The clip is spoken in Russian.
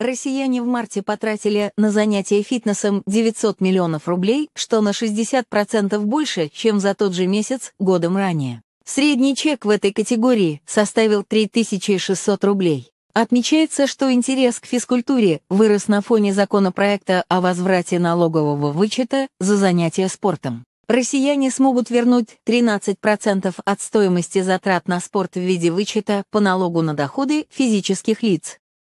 Россияне в марте потратили на занятия фитнесом 900 миллионов рублей, что на 60% больше, чем за тот же месяц годом ранее. Средний чек в этой категории составил 3600 рублей. Отмечается, что интерес к физкультуре вырос на фоне законопроекта о возврате налогового вычета за занятия спортом. Россияне смогут вернуть 13% от стоимости затрат на спорт в виде вычета по налогу на доходы физических лиц.